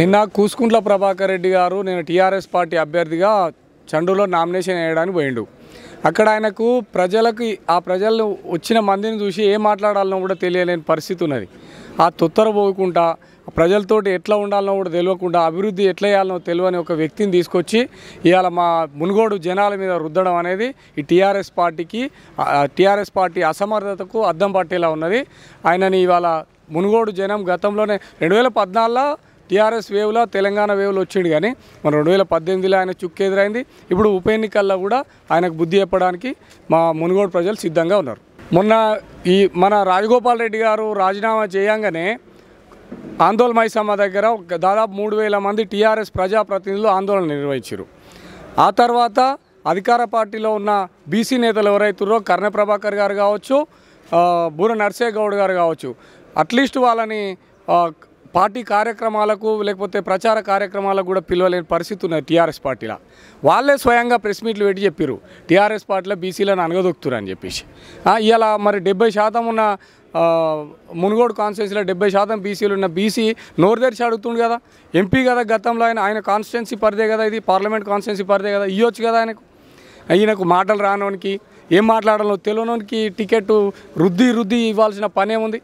నిన్న కూసుకుంట్ల ప్రభాకర్ రెడ్డి గారు నేను టీఆర్ఎస్ పార్టీ అభ్యర్థిగా చండూలో నామినేషన్ వేయడానికి పోయిండు అక్కడ ఆయనకు ప్రజలకు ఆ ప్రజలు వచ్చిన మందిని చూసి ఏం మాట్లాడాలనో కూడా తెలియలేని పరిస్థితి ఉన్నది ఆ తొత్తర పోకుండా ప్రజలతోటి ఎట్లా ఉండాలనో కూడా తెలియకుండా అభివృద్ధి ఎట్లా చేయాలనో తెలియని ఒక వ్యక్తిని తీసుకొచ్చి ఇవాళ మా మునుగోడు జనాల మీద రుద్దడం అనేది ఈ టీఆర్ఎస్ పార్టీకి టీఆర్ఎస్ పార్టీ అసమర్థతకు అద్దం పట్టేలా ఉన్నది ఆయనని ఇవాళ మునుగోడు జనం గతంలోనే రెండు వేల పద్నాలుగులో టీఆర్ఎస్ వేవ్లో తెలంగాణ వేవ్లో వచ్చిండు కానీ మన రెండు వేల పద్దెనిమిదిలో ఆయన చుక్కు ఎదురైంది ఇప్పుడు ఉప ఎన్నికల్లో కూడా ఆయనకు బుద్ధి చెప్పడానికి మా మునుగోడు ప్రజలు సిద్ధంగా ఉన్నారు మొన్న ఈ మన రాజగోపాల్ రెడ్డి గారు రాజీనామా చేయంగానే ఆందోళన మైసమ్మ దగ్గర దాదాపు మూడు వేల మంది టీఆర్ఎస్ ప్రజాప్రతినిధులు ఆందోళన నిర్వహించారు ఆ తర్వాత అధికార పార్టీలో ఉన్న బీసీ నేతలు ఎవరైతున్నారో కర్ణ ప్రభాకర్ గారు కావచ్చు బూర నర్సే గౌడ్ గారు కావచ్చు అట్లీస్ట్ వాళ్ళని పార్టీ కార్యక్రమాలకు లేకపోతే ప్రచార కార్యక్రమాలకు కూడా పిలవలేని పరిస్థితి ఉన్నది టీఆర్ఎస్ పార్టీలో వాళ్ళే స్వయంగా ప్రెస్ మీట్లు పెట్టి చెప్పారు టీఆర్ఎస్ పార్టీలో బీసీలను అనగదొక్కుతారు అని చెప్పేసి ఇలా మరి డెబ్బై శాతం ఉన్న మునుగోడు కాన్స్టిట్యున్సీలో డెబ్బై శాతం బీసీలు ఉన్న బీసీ నోరు తెరిచి అడుగుతుంది కదా ఎంపీ కదా గతంలో ఆయన ఆయన కాన్స్టిట్యున్సీ పరిదే కదా ఇది పార్లమెంట్ కాన్స్టిట్యున్సీ పరిదే కదా ఇవ్వచ్చు కదా ఆయనకు ఈయనకు మాటలు రానోనికి ఏం మాట్లాడాలో తెలియనోనికి టికెట్ రుద్ది రుద్ది ఇవ్వాల్సిన పనే ఉంది